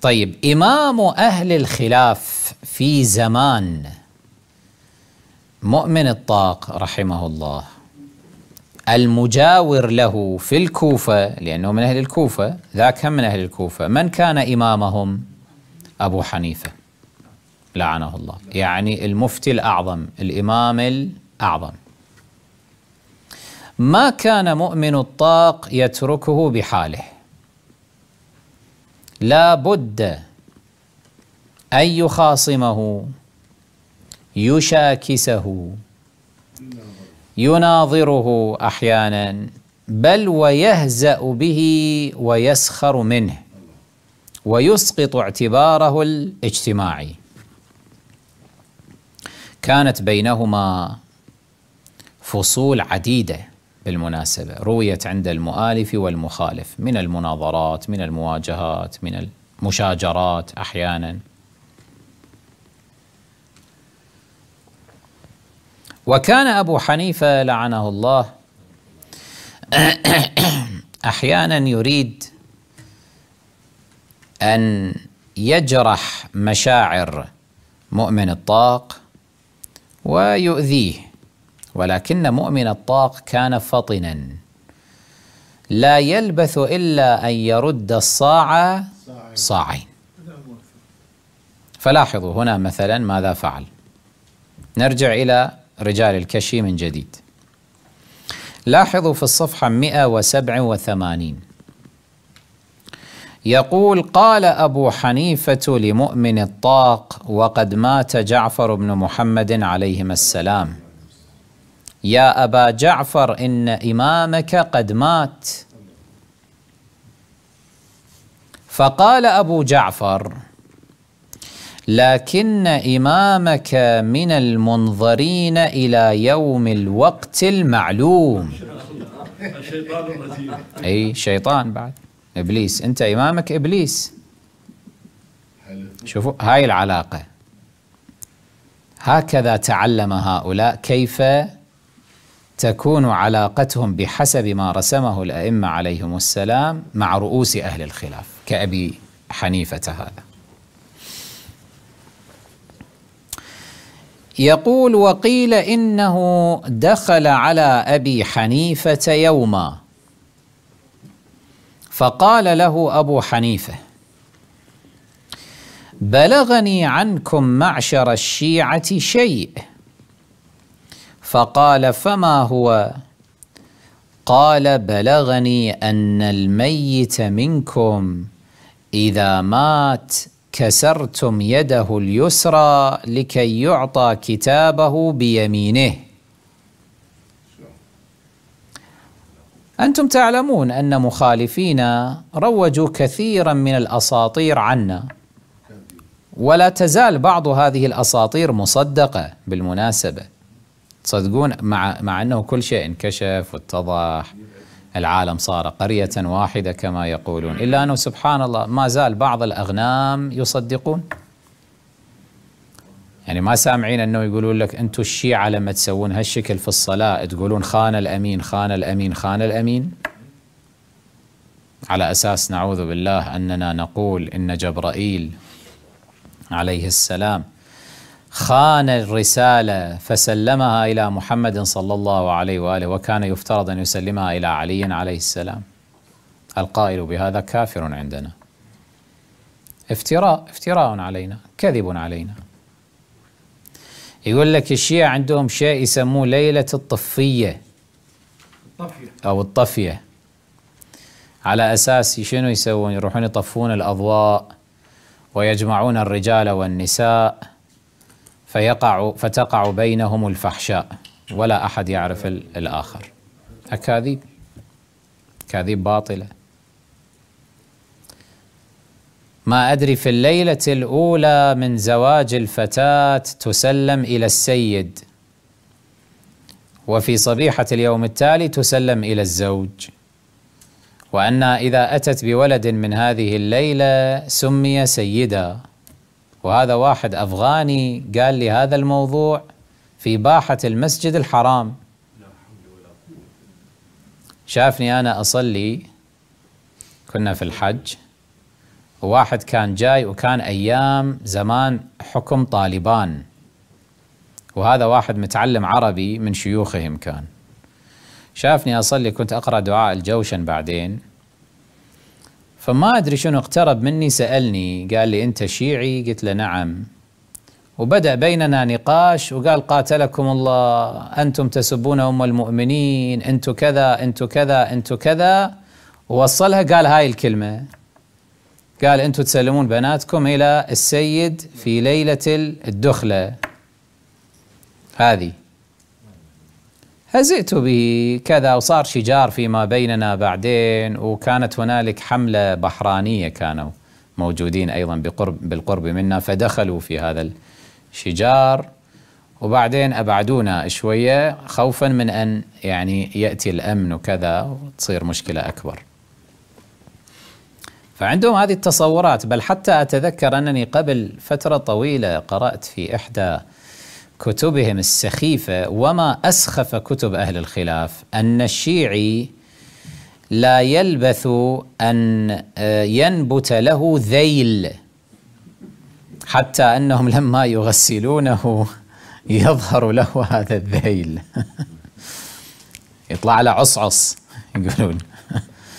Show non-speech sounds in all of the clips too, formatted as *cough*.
طيب إمام أهل الخلاف في زمان مؤمن الطاق رحمه الله المجاور له في الكوفة لأنه من أهل الكوفة ذاك هم من أهل الكوفة من كان إمامهم أبو حنيفة لعنه الله يعني المفتي الأعظم الإمام الأعظم ما كان مؤمن الطاق يتركه بحاله لا بد أن يخاصمه يشاكسه يناظره أحيانا بل ويهزأ به ويسخر منه ويسقط اعتباره الاجتماعي كانت بينهما فصول عديده بالمناسبة رويت عند المؤالف والمخالف من المناظرات من المواجهات من المشاجرات أحيانا وكان أبو حنيفة لعنه الله *coughs* أحيانا يريد أن يجرح مشاعر مؤمن الطاق ويؤذيه ولكن مؤمن الطاق كان فطنا لا يلبث إلا أن يرد الصاع صاعين فلاحظوا هنا مثلا ماذا فعل نرجع إلى رجال الكشي من جديد لاحظوا في الصفحة 187 يقول قال أبو حنيفة لمؤمن الطاق وقد مات جعفر بن محمد عليهما السلام يا أبا جعفر إن إمامك قد مات فقال أبو جعفر لكن إمامك من المنظرين إلى يوم الوقت المعلوم أي شيطان بعد إبليس أنت إمامك إبليس شوفوا هاي العلاقة هكذا تعلم هؤلاء كيف تكون علاقتهم بحسب ما رسمه الائمه عليهم السلام مع رؤوس اهل الخلاف كابي حنيفه هذا. يقول وقيل انه دخل على ابي حنيفه يوما فقال له ابو حنيفه بلغني عنكم معشر الشيعه شيء فقال فما هو قال بلغني ان الميت منكم اذا مات كسرتم يده اليسرى لكي يعطى كتابه بيمينه انتم تعلمون ان مخالفينا روجوا كثيرا من الاساطير عنا ولا تزال بعض هذه الاساطير مصدقه بالمناسبه تصدقون مع مع انه كل شيء انكشف واتضح العالم صار قرية واحدة كما يقولون إلا أنه سبحان الله ما زال بعض الأغنام يصدقون يعني ما سامعين أنه يقولون لك أنتم الشيعة لما تسوون هالشكل في الصلاة تقولون خان الأمين خان الأمين خان الأمين على أساس نعوذ بالله أننا نقول إن جبرائيل عليه السلام خان الرسالة فسلمها إلى محمد صلى الله عليه وآله وكان يفترض أن يسلمها إلى علي عليه السلام القائل بهذا كافر عندنا افتراء افتراء علينا كذب علينا يقول لك الشيعة عندهم شيء يسموه ليلة الطفية أو الطفية على أساس شنو يسوون يروحون يطفون الأضواء ويجمعون الرجال والنساء فيقع فتقع بينهم الفحشاء ولا أحد يعرف الآخر أكاذيب أكاذيب باطلة ما أدري في الليلة الأولى من زواج الفتاة تسلم إلى السيد وفي صبيحة اليوم التالي تسلم إلى الزوج وانها إذا أتت بولد من هذه الليلة سمي سيداً وهذا واحد أفغاني قال لي هذا الموضوع في باحة المسجد الحرام شافني أنا أصلي كنا في الحج وواحد كان جاي وكان أيام زمان حكم طالبان وهذا واحد متعلم عربي من شيوخهم كان شافني أصلي كنت أقرأ دعاء الجوشن بعدين فما أدري شنو اقترب مني سألني قال لي أنت شيعي قلت له نعم وبدأ بيننا نقاش وقال قاتلكم الله أنتم تسبون أم المؤمنين أنتم كذا أنتم كذا أنتم كذا ووصلها قال هاي الكلمة قال أنتم تسلمون بناتكم إلى السيد في ليلة الدخلة هذه هزئت بكذا وصار شجار فيما بيننا بعدين وكانت هنالك حملة بحرانية كانوا موجودين أيضا بقرب بالقرب منا فدخلوا في هذا الشجار وبعدين أبعدونا شوية خوفا من أن يعني يأتي الأمن وكذا وتصير مشكلة أكبر فعندهم هذه التصورات بل حتى أتذكر أنني قبل فترة طويلة قرأت في إحدى كتبهم السخيفه وما اسخف كتب اهل الخلاف ان الشيعي لا يلبث ان آه، ينبت له ذيل حتى انهم لما يغسلونه يظهر له هذا الذيل *laughs* يطلع له عصعص يقولون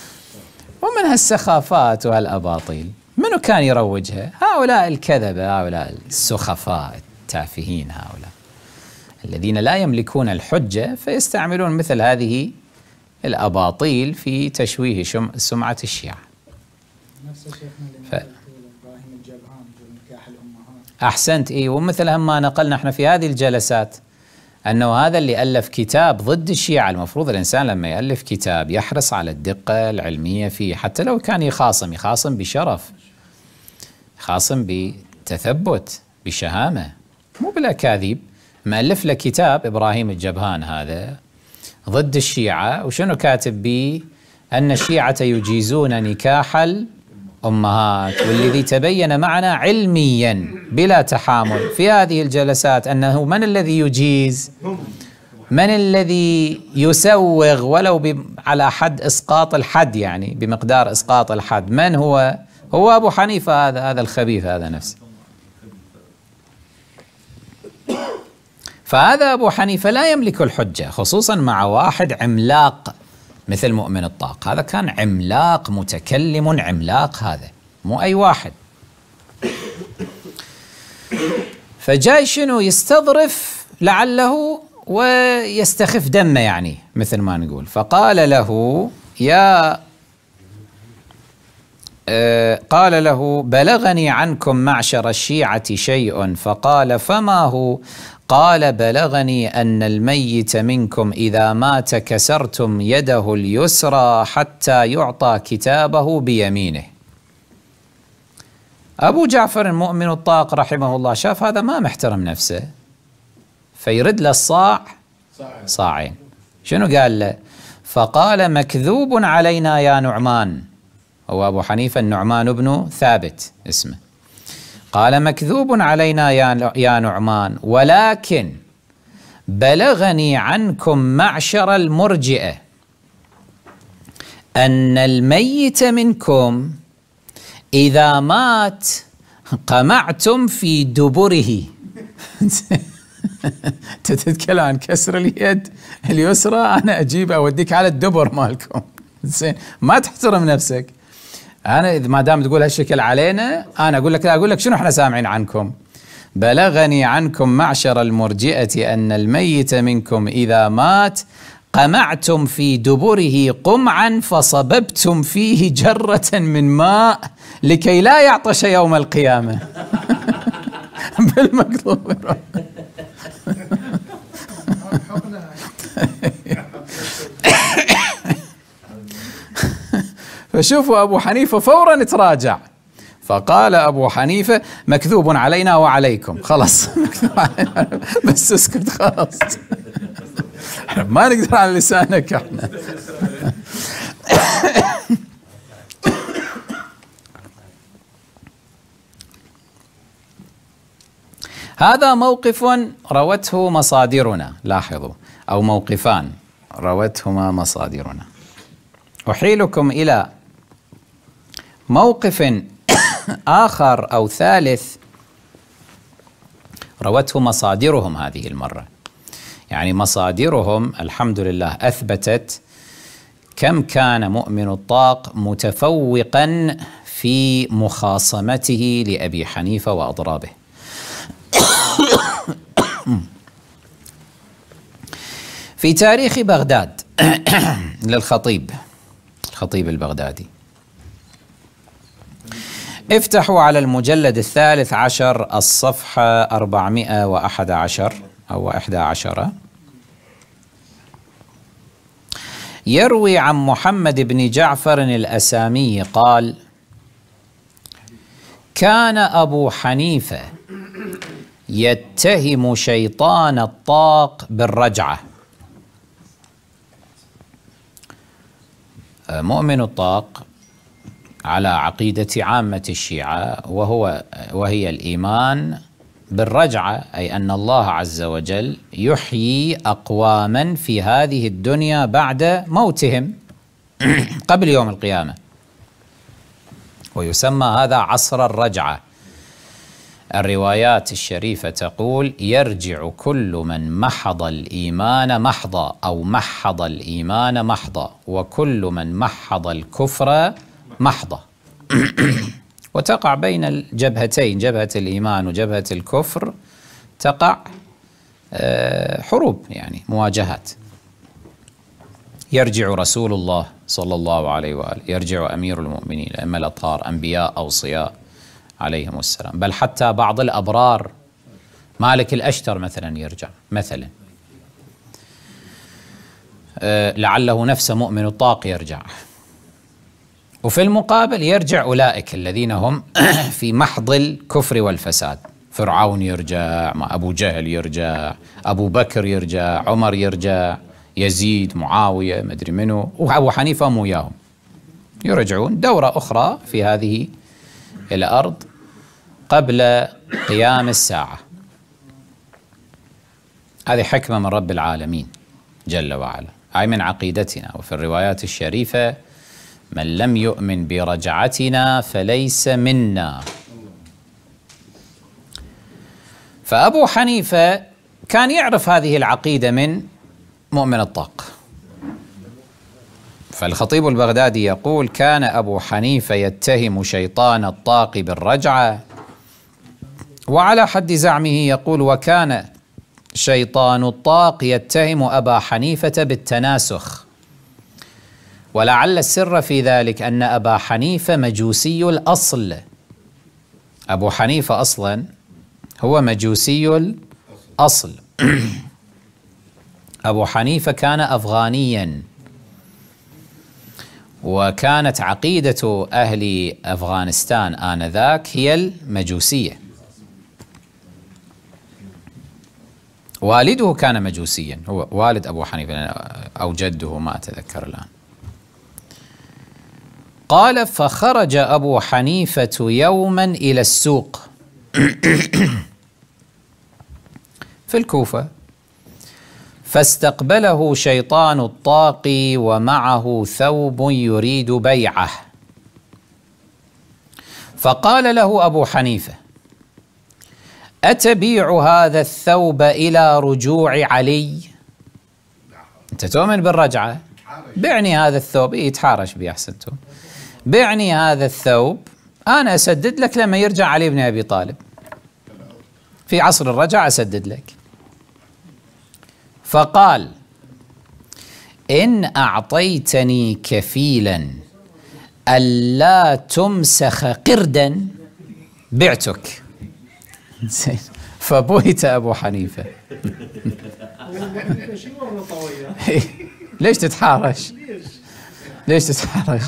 *laughs* ومن هالسخافات وهالاباطيل منو كان يروجها؟ هؤلاء الكذبه هؤلاء السخفاء التافهين هؤلاء الذين لا يملكون الحجة فيستعملون مثل هذه الأباطيل في تشويه سمعة الشيعة نفس ف... إبراهيم نكاح الأمهات أحسنت إيه ومثل ما نقلنا احنا في هذه الجلسات أنه هذا اللي ألف كتاب ضد الشيعة المفروض الإنسان لما يألف كتاب يحرص على الدقة العلمية فيه حتى لو كان يخاصم يخاصم بشرف يخاصم بتثبت بشهامة مو بالاكاذيب مالف له كتاب ابراهيم الجبهان هذا ضد الشيعه وشنو كاتب به؟ ان الشيعه يجيزون نكاح الامهات والذي تبين معنا علميا بلا تحامل في هذه الجلسات انه من الذي يجيز؟ من الذي يسوغ ولو على حد اسقاط الحد يعني بمقدار اسقاط الحد من هو هو ابو حنيفه هذا هذا الخبيث هذا نفسه فهذا أبو حنيفة لا يملك الحجة خصوصا مع واحد عملاق مثل مؤمن الطاق هذا كان عملاق متكلم عملاق هذا مو أي واحد فجاي شنو يستظرف لعله ويستخف دمه يعني مثل ما نقول فقال له يا آه، قال له بلغني عنكم معشر الشيعه شيء فقال فما هو قال بلغني ان الميت منكم اذا مات كسرتم يده اليسرى حتى يعطى كتابه بيمينه ابو جعفر المؤمن الطاق رحمه الله شاف هذا ما محترم نفسه فيرد له الصاع صاعين شنو قال له فقال مكذوب علينا يا نعمان هو أبو حنيفة النعمان بن ثابت اسمه قال مكذوب علينا يا يا نعمان ولكن بلغني عنكم معشر المرجئة أن الميت منكم إذا مات قمعتم في دبره *laughs* تتكلم عن كسر اليد اليسرى أنا أجيب أوديك على الدبر مالكم *laughs* زين ما تحترم نفسك انا اذا ما دام تقول هالشكل علينا انا اقول لك لا اقول لك شنو احنا سامعين عنكم بلغني عنكم معشر المرجئه ان الميت منكم اذا مات قمعتم في دبره قمعا فصببتم فيه جره من ماء لكي لا يعطش يوم القيامه *laughs* بالمقلوب *laughs* فشوفوا أبو حنيفة فورا تراجع فقال أبو حنيفة مكذوب علينا وعليكم خلاص *laughs* بس اسكت خلاص *laughs* ما نقدر على لسانك احنا *laughs* هذا موقف روته مصادرنا لاحظوا أو موقفان روتهما مصادرنا أحيلكم إلى موقف آخر أو ثالث روته مصادرهم هذه المرة يعني مصادرهم الحمد لله أثبتت كم كان مؤمن الطاق متفوقا في مخاصمته لأبي حنيفة وأضرابه في تاريخ بغداد *coughs* للخطيب الخطيب البغدادي افتحوا على المجلد الثالث عشر الصفحة 411 أو 11 يروي عن محمد بن جعفر الأسامي قال كان أبو حنيفة يتهم شيطان الطاق بالرجعة آه، مؤمن الطاق على عقيدة عامة الشيعة وهو وهي الإيمان بالرجعة أي أن الله عز وجل يحيي أقواما في هذه الدنيا بعد موتهم *clears throat* قبل يوم القيامة ويسمى هذا عصر الرجعة الروايات الشريفة تقول يرجع كل من محض الإيمان محضا أو محض الإيمان محضا وكل من محض الكفر محضة *clears throat* وتقع بين الجبهتين جبهة الإيمان وجبهة الكفر تقع آه، حروب يعني مواجهات يرجع رسول الله صلى الله عليه وآله يرجع أمير المؤمنين أما الأطهار أنبياء أوصياء عليهم السلام بل حتى بعض الأبرار مالك الأشتر مثلا يرجع مثلا آه، لعله نفس مؤمن الطاق يرجع وفي المقابل يرجع أولئك الذين هم *clears throat* في محض الكفر والفساد فرعون يرجع ما أبو جهل يرجع أبو بكر يرجع عمر يرجع يزيد معاوية مدري منو وأبو حنيفة مو وياهم يرجعون دورة أخرى في هذه الأرض قبل قيام الساعة هذه حكمة من رب العالمين جل وعلا هاي من عقيدتنا وفي الروايات الشريفة من لم يؤمن برجعتنا فليس منا فأبو حنيفة كان يعرف هذه العقيدة من مؤمن الطاق فالخطيب البغدادي يقول كان أبو حنيفة يتهم شيطان الطاق بالرجعة وعلى حد زعمه يقول وكان شيطان الطاق يتهم أبا حنيفة بالتناسخ ولعل السر في ذلك أن أبا حنيفة مجوسي الأصل أبو حنيفة أصلا هو مجوسي الأصل *clears throat* أبو حنيفة كان أفغانيا وكانت عقيدة أهل أفغانستان آنذاك هي المجوسية والده كان مجوسيا هو والد أبو حنيفة أو جده ما أتذكر الآن قال فخرج أبو حنيفة يوما إلى السوق في الكوفة فاستقبله شيطان الطاقي ومعه ثوب يريد بيعه فقال له أبو حنيفة أتبيع هذا الثوب إلى رجوع علي أنت تؤمن بالرجعة بعني هذا الثوب إيه، يتحارش تحارش أحسنتم بعني هذا الثوب أنا أسدد لك لما يرجع علي بن أبي طالب في عصر الرجع أسدد لك فقال إن أعطيتني كفيلا ألا تمسخ قردا بعتك زين فبهت أبو حنيفة *laughs* ليش تتحارش ليش تتحرش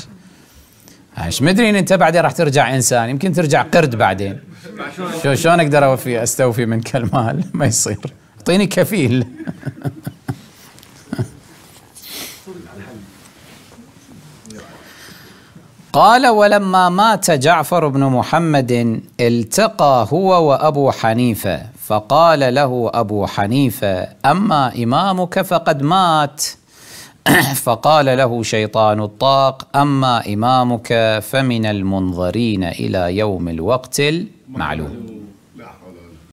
ايش مدري انت بعدين راح ترجع انسان يمكن ترجع قرد بعدين شو شلون اقدر اوفي استوفي منك المال *laughs* ما يصير اعطيني كفيل *laughs* قال ولما مات جعفر بن محمد التقى هو وابو حنيفه فقال له ابو حنيفه اما امامك فقد مات *coughs* فقال له شيطان الطاق أما إمامك فمن المنظرين إلى يوم الوقت المعلوم